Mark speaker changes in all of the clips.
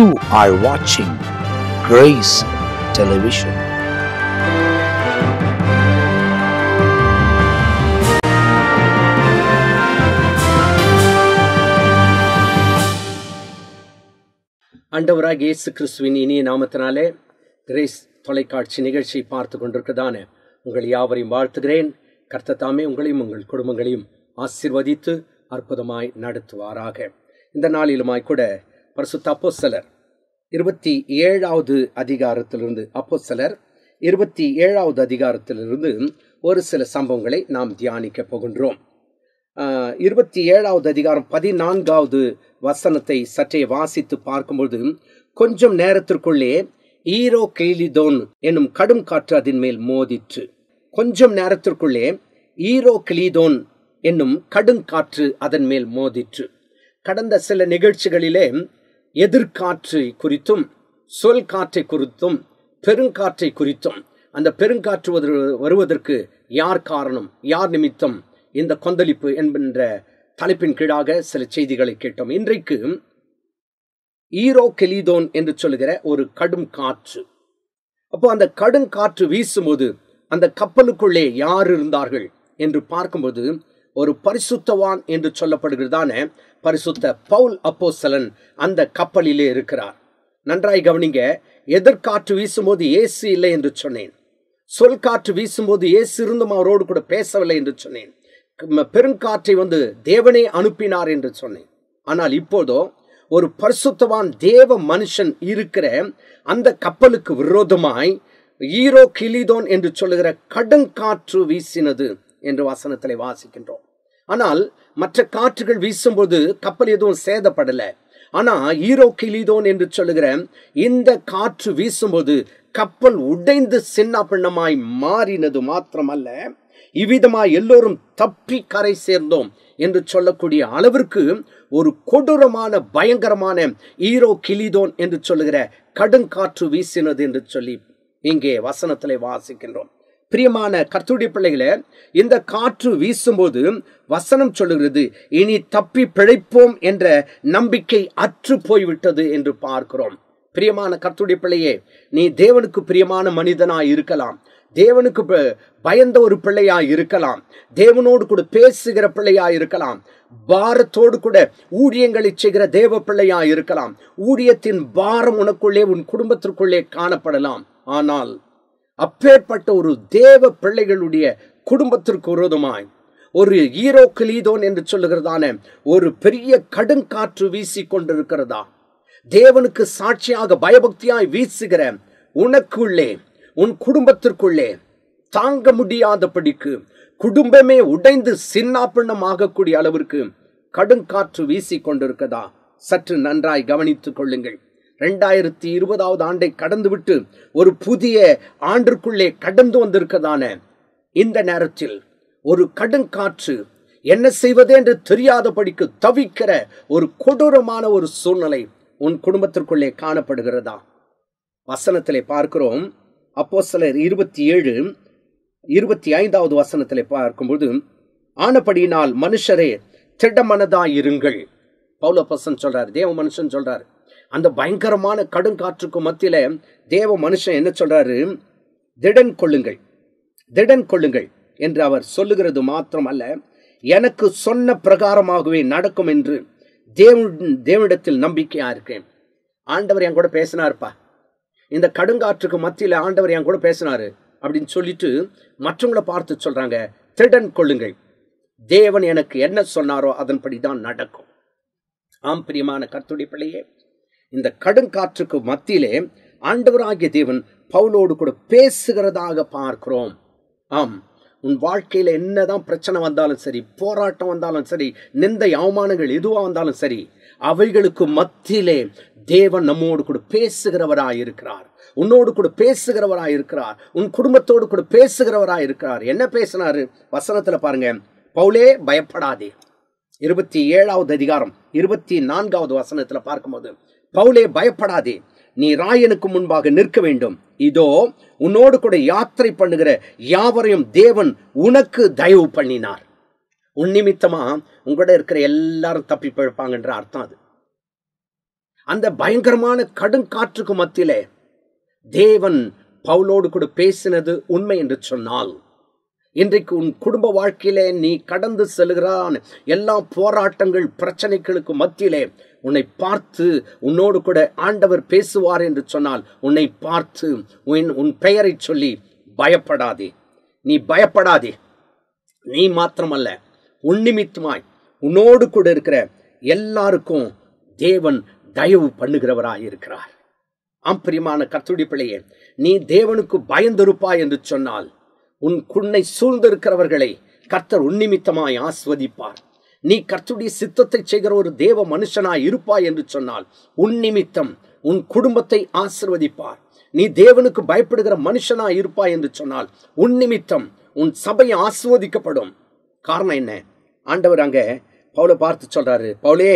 Speaker 1: You are watching Grace Television. அண்டவராக இயேசு கிறிஸ்துவின் இனிய நாமத்தினாலே கிரேஸ் தொலைக்காட்சி நிகழ்ச்சியை பார்த்து கொண்டிருக்கிறதான உங்கள் யாவரையும் வாழ்த்துகிறேன் கர்த்தத்தாமே உங்களையும் உங்கள் குடும்பங்களையும் ஆசிர்வதித்து அற்புதமாய் நடத்துவாராக இந்த நாளிலுமாய் கூட பரிசுத்த அப்போ சிலர் இருபத்தி ஏழாவது அதிகாரத்திலிருந்து அப்போ சிலர் இருபத்தி ஏழாவது அதிகாரத்திலிருந்து ஒரு சில சம்பவங்களை நாம் தியானிக்க போகின்றோம் இருபத்தி ஏழாவது அதிகாரம் பதினான்காவது வசனத்தை சற்றே வாசித்து பார்க்கும்போது கொஞ்சம் நேரத்திற்குள்ளே ஈரோ கிளிதோன் என்னும் கடும் காற்று அதன் மேல் மோதிற்று கொஞ்சம் நேரத்திற்குள்ளே ஈரோ கிளிதோன் என்னும் கடும் காற்று அதன் மேல் மோதிற்று கடந்த சில நிகழ்ச்சிகளிலே எதிர்காற்று குறித்தும் சொல் காற்றை குறித்தும் பெருங்காற்றை குறித்தும் அந்த பெருங்காற்று வருவதற்கு யார் காரணம் யார் நிமித்தம் இந்த கொந்தளிப்பு என்கின்ற தலைப்பின் கீழாக சில செய்திகளை கேட்டோம் இன்றைக்கு ஈரோ கெலிதோன் என்று சொல்லுகிற ஒரு கடும் காற்று அப்போ அந்த கடும் காற்று வீசும்போது அந்த கப்பலுக்குள்ளே யார் இருந்தார்கள் என்று பார்க்கும்போது ஒரு பரிசுத்தவான் என்று சொல்லப்படுகிறதான பரிசுத்த பவுல் அப்போசலன் அந்த கப்பலிலே இருக்கிறார் நன்றாய் கவனிங்க எதிர்காற்று வீசும்போது ஏசு இல்லை என்று சொன்னேன் சொல் காற்று வீசும்போது ஏசு இருந்தும் அவரோடு கூட பேசவில்லை என்று சொன்னேன் பெருங்காற்றை வந்து தேவனே அனுப்பினார் என்று சொன்னேன் ஆனால் இப்போதோ ஒரு பரிசுத்தவான் தேவ மனுஷன் இருக்கிற அந்த கப்பலுக்கு விரோதமாய் ஈரோ கிளிதோன் என்று சொல்லுகிற கடுங்காற்று வீசினது என்று வசனத்தில் வாசிக்கின்றோம் ஆனால் மற்ற காற்றுகள் வீசும்போது கப்பல் எதுவும் சேதப்படல ஆனா ஈரோ கிளிதோன் என்று சொல்லுகிற இந்த காற்று வீசும்போது கப்பல் உடைந்து சின்ன பின்னமாய் மாறினது மாத்திரமல்ல இவ்விதமாய் எல்லோரும் தப்பி கரை சேர்ந்தோம் என்று சொல்லக்கூடிய அளவிற்கு ஒரு கொடூரமான பயங்கரமான ஈரோ கிளிதோன் என்று சொல்லுகிற கடுங்காற்று வீசினது என்று சொல்லி இங்கே வசனத்திலே வாசிக்கின்றோம் பிரியமான கர்த்துடைய பிள்ளைகளை இந்த காற்று வீசும்போது வசனம் சொல்லுகிறது இனி தப்பி பிழைப்போம் என்ற நம்பிக்கை அற்று போய்விட்டது என்று பார்க்கிறோம் பிரியமான கர்த்துடைய பிள்ளையே நீ தேவனுக்கு பிரியமான மனிதனாய் இருக்கலாம் தேவனுக்கு பயந்த ஒரு பிள்ளையா இருக்கலாம் தேவனோடு கூட பேசுகிற பிள்ளையா இருக்கலாம் பாரத்தோடு கூட ஊழியங்களை செய்கிற தேவ பிள்ளையா இருக்கலாம் ஊழியத்தின் பாரம் உனக்குள்ளே உன் குடும்பத்திற்குள்ளே காணப்படலாம் ஆனால் அப்பேற்பட்ட ஒரு தேவ பிள்ளைகளுடைய குடும்பத்திற்கு விரோதமாய் ஒரு ஈரோ கிளீதோன் என்று சொல்லுகிறதான ஒரு பெரிய கடுங்காற்று வீசி கொண்டிருக்கிறதா தேவனுக்கு சாட்சியாக பயபக்தியாய் வீசுகிற உனக்குள்ளே உன் குடும்பத்திற்குள்ளே தாங்க முடியாதபடிக்கு குடும்பமே உடைந்து சின்னாப்பின்னம் ஆகக்கூடிய அளவிற்கு கடுங்காற்று வீசி கொண்டிருக்கதா சற்று நன்றாய் கவனித்துக் கொள்ளுங்கள் ரெண்டாயிரத்தி இருபதாவது ஆண்டை கடந்துவிட்டு ஒரு புதிய ஆண்டிற்குள்ளே கடந்து வந்திருக்கதான இந்த நேரத்தில் ஒரு காற்று என்ன செய்வது என்று தெரியாதபடிக்கு தவிக்கிற ஒரு கொடூரமான ஒரு சூழ்நிலை உன் குடும்பத்திற்குள்ளே காணப்படுகிறதா வசனத்திலே பார்க்கிறோம் அப்போ சிலர் இருபத்தி ஏழு இருபத்தி ஐந்தாவது வசனத்திலே பார்க்கும்போது ஆனபடியினால் மனுஷரே திடமனதாயிருங்கள் பௌல பசன் சொல்றார் தேவ மனுஷன் சொல்றாரு அந்த பயங்கரமான காற்றுக்கு மத்தியில தேவ மனுஷன் என்ன சொல்றாரு திடன் கொள்ளுங்கள் திடன் கொள்ளுங்கள் என்று அவர் சொல்லுகிறது மாத்திரம் அல்ல எனக்கு சொன்ன பிரகாரமாகவே நடக்கும் என்று தேவன் தேவனிடத்தில் நம்பிக்கையா இருக்கேன் ஆண்டவர் என் கூட பேசினார்ப்பா இந்த கடுங்காற்றுக்கு மத்தியில் ஆண்டவர் என் கூட பேசினாரு அப்படின்னு சொல்லிட்டு மற்றவங்களை பார்த்து சொல்றாங்க திடன் கொள்ளுங்கள் தேவன் எனக்கு என்ன சொன்னாரோ அதன்படி தான் நடக்கும் ஆம் பிரியமான கத்துடி பிள்ளையே இந்த கடுங்காற்றுக்கு மத்தியிலே ஆண்டவராகிய தேவன் பவுலோடு கூட பேசுகிறதாக பார்க்கிறோம் ஆம் உன் வாழ்க்கையில் என்னதான் பிரச்சனை வந்தாலும் சரி போராட்டம் வந்தாலும் சரி நிந்தை அவமானங்கள் எதுவாக வந்தாலும் சரி அவைகளுக்கு மத்தியிலே தேவன் நம்மோடு கூட பேசுகிறவராய் இருக்கிறார் உன்னோடு கூட பேசுகிறவராய் இருக்கிறார் உன் குடும்பத்தோடு கூட பேசுகிறவராய் இருக்கிறார் என்ன பேசினாரு வசனத்துல பாருங்க பவுலே பயப்படாதே இருபத்தி ஏழாவது அதிகாரம் இருபத்தி நான்காவது வசனத்துல பார்க்கும்போது பவுலே பயப்படாதே நீ ராயனுக்கு முன்பாக நிற்க வேண்டும் இதோ உன்னோடு கூட யாத்திரை பண்ணுகிற யாவரையும் தேவன் உனக்கு தயவு பண்ணினார் உன் நிமித்தமா உங்களோட இருக்கிற எல்லாரும் தப்பி பிழைப்பாங்கன்ற அர்த்தம் அது அந்த பயங்கரமான கடும் காற்றுக்கு மத்தியிலே தேவன் பவுலோடு கூட பேசினது உண்மை என்று சொன்னால் இன்றைக்கு உன் குடும்ப வாழ்க்கையிலே நீ கடந்து செல்கிறான் எல்லா போராட்டங்கள் பிரச்சனைகளுக்கு மத்தியிலே உன்னை பார்த்து உன்னோடு கூட ஆண்டவர் பேசுவார் என்று சொன்னால் உன்னை பார்த்து உன் உன் பெயரை சொல்லி பயப்படாதே நீ பயப்படாதே நீ மாத்திரமல்ல உன்னிமித்தமாய் உன்னோடு கூட இருக்கிற எல்லாருக்கும் தேவன் தயவு பண்ணுகிறவராய் இருக்கிறார் ஆம் கத்துடி பிள்ளையே நீ தேவனுக்கு பயந்திருப்பாய் என்று சொன்னால் உன் குன்னை சூழ்ந்திருக்கிறவர்களை கர்த்தர் உன்னிமித்தமாய் ஆஸ்வதிப்பார் நீ கர்த்தருடைய சித்தத்தை செய்கிற ஒரு தேவ மனுஷனாய் இருப்பாய் என்று சொன்னால் உன் நிமித்தம் உன் குடும்பத்தை ஆசிர்வதிப்பார் நீ தேவனுக்கு பயப்படுகிற மனுஷனாய் இருப்பாய் என்று சொன்னால் உன் நிமித்தம் உன் சபை ஆசிர்வதிக்கப்படும் காரணம் என்ன ஆண்டவர் அங்கே பவுல பார்த்து சொல்றாரு பவுலே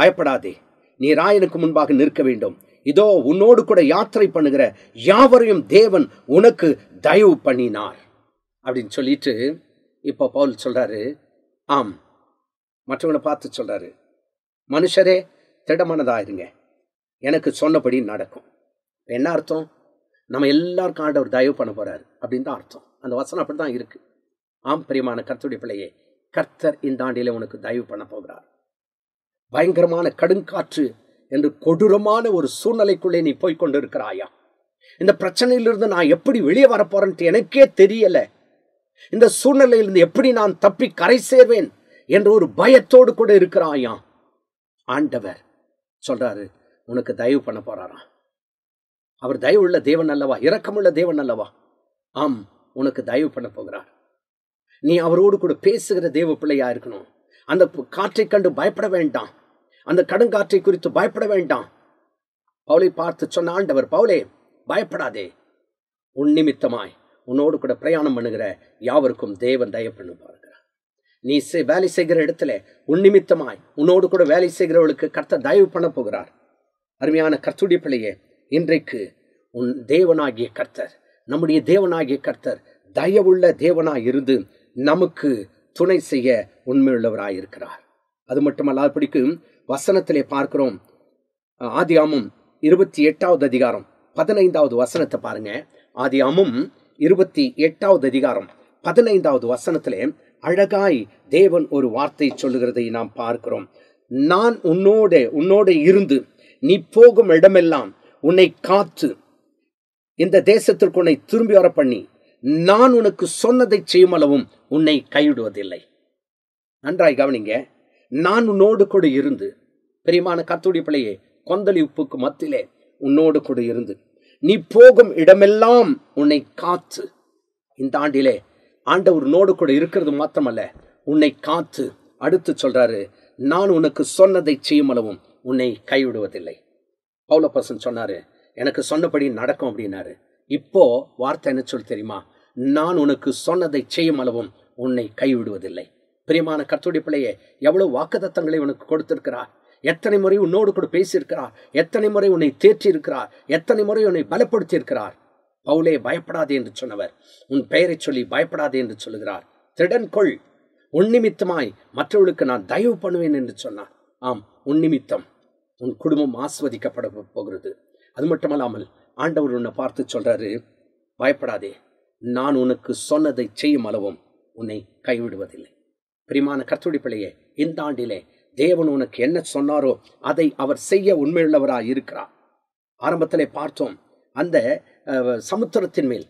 Speaker 1: பயப்படாதே நீ ராயனுக்கு முன்பாக நிற்க வேண்டும் இதோ உன்னோடு கூட யாத்திரை பண்ணுகிற யாவரையும் தேவன் உனக்கு தயவு பண்ணினார் அப்படின்னு சொல்லிட்டு இப்போ பவுல் சொல்கிறாரு ஆம் மற்றவங்களை பார்த்து சொல்கிறாரு மனுஷரே திடமானதாயிருங்க எனக்கு சொன்னபடி நடக்கும் என்ன அர்த்தம் நம்ம எல்லாருக்கும் ஆண்டவர் தயவு பண்ண போகிறாரு அப்படின்னு தான் அர்த்தம் அந்த வசனம் அப்படி தான் இருக்குது ஆம் பிரியமான கர்த்தருடைய பிள்ளையே கர்த்தர் இந்த ஆண்டிலே உனக்கு தயவு பண்ண போகிறார் பயங்கரமான கடுங்காற்று என்று கொடூரமான ஒரு சூழ்நிலைக்குள்ளே நீ போய்கொண்டு இருக்கிறாயா இந்த பிரச்சனையிலிருந்து நான் எப்படி வெளியே வரப்போறேன்ட்டு எனக்கே தெரியலை இந்த சூழ்நிலையிலிருந்து எப்படி நான் தப்பி கரை சேர்வேன் என்ற ஒரு பயத்தோடு கூட இருக்கிறாயா ஆண்டவர் சொல்றாரு உனக்கு தயவு பண்ண போறாராம் அவர் தயவு உள்ள தேவன் அல்லவா இரக்கமுள்ள தேவன் அல்லவா ஆம் உனக்கு தயவு பண்ண போகிறார் நீ அவரோடு கூட பேசுகிற தேவ பிள்ளையா இருக்கணும் அந்த காற்றை கண்டு பயப்பட வேண்டாம் அந்த கடுங்காற்றை குறித்து பயப்பட வேண்டாம் பவுலை பார்த்து சொன்ன ஆண்டவர் பவுலே பயப்படாதே உன் நிமித்தமாய் உன்னோடு கூட பிரயாணம் பண்ணுகிற யாவருக்கும் தேவன் தயவு பண்ணு பார்க்கிறார் நீ வேலை செய்கிற இடத்துல உன் நிமித்தமாய் உன்னோடு கூட வேலை செய்கிறவளுக்கு கர்த்த தயவு பண்ண போகிறார் அருமையான கர்த்துடி பிள்ளையே இன்றைக்கு உன் தேவனாகிய கர்த்தர் நம்முடைய தேவனாகிய கர்த்தர் தயவுள்ள தேவனாய் இருந்து நமக்கு துணை செய்ய உண்மையுள்ளவராய் இருக்கிறார் அது மட்டுமல்லாது பிடிக்கும் வசனத்திலே பார்க்கிறோம் ஆதியாமும் இருபத்தி எட்டாவது அதிகாரம் பதினைந்தாவது வசனத்தை பாருங்க ஆதியாமும் இருபத்தி எட்டாவது அதிகாரம் பதினைந்தாவது வசனத்திலே அழகாய் தேவன் ஒரு வார்த்தை சொல்லுகிறதை நாம் பார்க்கிறோம் நான் உன்னோட உன்னோட இருந்து நீ போகும் இடமெல்லாம் உன்னை காத்து இந்த தேசத்திற்கு உன்னை திரும்பி வர பண்ணி நான் உனக்கு சொன்னதை செய்யும் அளவும் உன்னை கைவிடுவதில்லை நன்றாய் கவனிங்க நான் உன்னோடு கூட இருந்து பெரியமான கத்துடி பிள்ளையே கொந்தளிப்புக்கு மத்தியிலே உன்னோடு கூட இருந்து நீ போகும் இடமெல்லாம் உன்னை காத்து இந்த ஆண்டிலே ஆண்டவர் நோடு கூட இருக்கிறது மாத்திரமல்ல உன்னை காத்து அடுத்து சொல்றாரு நான் உனக்கு சொன்னதை செய்யுமளவும் உன்னை கைவிடுவதில்லை பவுலப்பசன் சொன்னாரு எனக்கு சொன்னபடி நடக்கும் அப்படின்னாரு இப்போ வார்த்தை என்ன சொல்லி தெரியுமா நான் உனக்கு சொன்னதை செய்யும் அளவும் உன்னை கைவிடுவதில்லை பிரியமான கர்த்துடைய பிள்ளையே எவ்வளவு வாக்குதத்தங்களை உனக்கு கொடுத்திருக்கிறார் எத்தனை முறை உன்னோடு கூட பேசியிருக்கிறார் எத்தனை முறை உன்னை தேற்றியிருக்கிறார் எத்தனை முறை உன்னை பலப்படுத்தி இருக்கிறார் பவுலே பயப்படாதே என்று சொன்னவர் உன் பெயரை சொல்லி பயப்படாதே என்று சொல்லுகிறார் திருடன் கொள் உன் நிமித்தமாய் மற்றவர்களுக்கு நான் தயவு பண்ணுவேன் என்று சொன்னார் ஆம் உன் நிமித்தம் உன் குடும்பம் ஆஸ்வதிக்கப்பட போகிறது அது மட்டுமல்லாமல் ஆண்டவர் உன்னை பார்த்து சொல்றாரு பயப்படாதே நான் உனக்கு சொன்னதை செய்யும் அளவும் உன்னை கைவிடுவதில்லை பிரிமான கத்துடி பிள்ளையே இந்த ஆண்டிலே தேவன் உனக்கு என்ன சொன்னாரோ அதை அவர் செய்ய உண்மையுள்ளவராக இருக்கிறார் ஆரம்பத்திலே பார்த்தோம் அந்த சமுத்திரத்தின் மேல்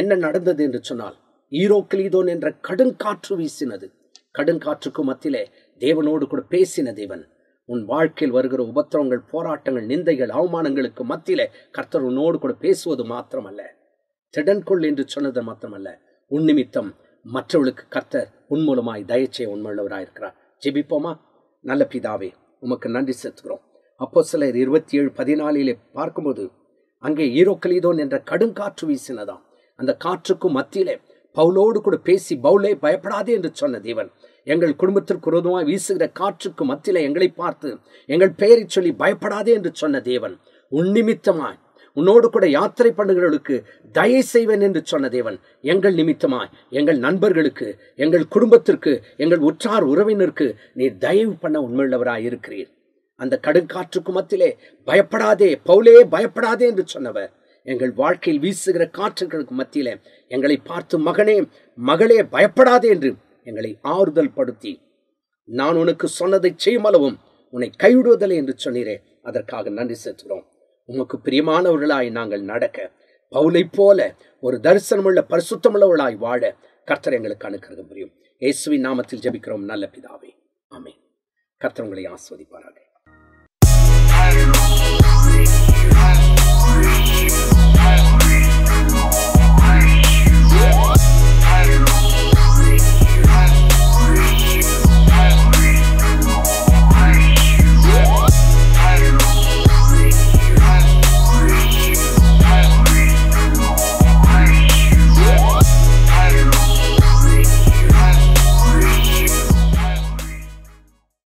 Speaker 1: என்ன நடந்தது என்று சொன்னால் ஈரோக்கிலீதோன் என்ற கடுங்காற்று வீசினது கடுங்காற்றுக்கு மத்தியிலே தேவனோடு கூட பேசின தேவன் உன் வாழ்க்கையில் வருகிற உபத்திரங்கள் போராட்டங்கள் நிந்தைகள் அவமானங்களுக்கு மத்தியிலே கர்த்தர் உன்னோடு கூட பேசுவது மாத்திரமல்ல திடன்கொள் என்று சொன்னது மாத்திரமல்ல உன் நிமித்தம் மற்றவர்களுக்கு கர்த்தர் உன் மூலமாய் தயச்சே உண்மையுள்ளவராயிருக்கிறார் ஜெபிப்போமா நல்ல பிதாவே உமக்கு நன்றி செலுத்துகிறோம் அப்போ சிலர் இருபத்தி ஏழு பதினாலிலே பார்க்கும்போது அங்கே ஈரோக்கலிதோன் என்ற கடும் காற்று வீசினதாம் அந்த காற்றுக்கும் மத்தியிலே பவுலோடு கூட பேசி பவுலே பயப்படாதே என்று சொன்ன தேவன் எங்கள் குடும்பத்திற்கு உருவமாக வீசுகிற காற்றுக்கு மத்தியில எங்களை பார்த்து எங்கள் பெயரை சொல்லி பயப்படாதே என்று சொன்ன தேவன் உன்னிமித்தமாய் உன்னோடு கூட யாத்திரை பண்ணுகிறவர்களுக்கு தயை செய்வேன் என்று சொன்ன தேவன் எங்கள் நிமித்தமாய் எங்கள் நண்பர்களுக்கு எங்கள் குடும்பத்திற்கு எங்கள் உற்றார் உறவினருக்கு நீ தயவு பண்ண உண்மையுள்ளவராய் இருக்கிறீர் அந்த கடுங்காற்றுக்கு மத்தியிலே பயப்படாதே பவுலே பயப்படாதே என்று சொன்னவர் எங்கள் வாழ்க்கையில் வீசுகிற காற்றுகளுக்கு மத்தியிலே எங்களை பார்த்து மகனே மகளே பயப்படாதே என்று எங்களை ஆறுதல் படுத்தி நான் உனக்கு சொன்னதை செய்யுமளவும் உன்னை கைவிடுவதில்லை என்று சொன்னீரே அதற்காக நன்றி செலுத்துகிறோம் உமக்கு பிரியமானவர்களாய் நாங்கள் நடக்க பவுலை போல ஒரு தரிசனமுள்ள பரிசுத்தமுள்ளவர்களாய் வாழ கர்த்தர் எங்களுக்கு அனுக்கிறது புரியும் இயேசுவின் நாமத்தில் ஜபிக்கிறோம் நல்ல பிதாவே ஆமே கர்த்தர் உங்களை ஆஸ்வதிப்பார்கள்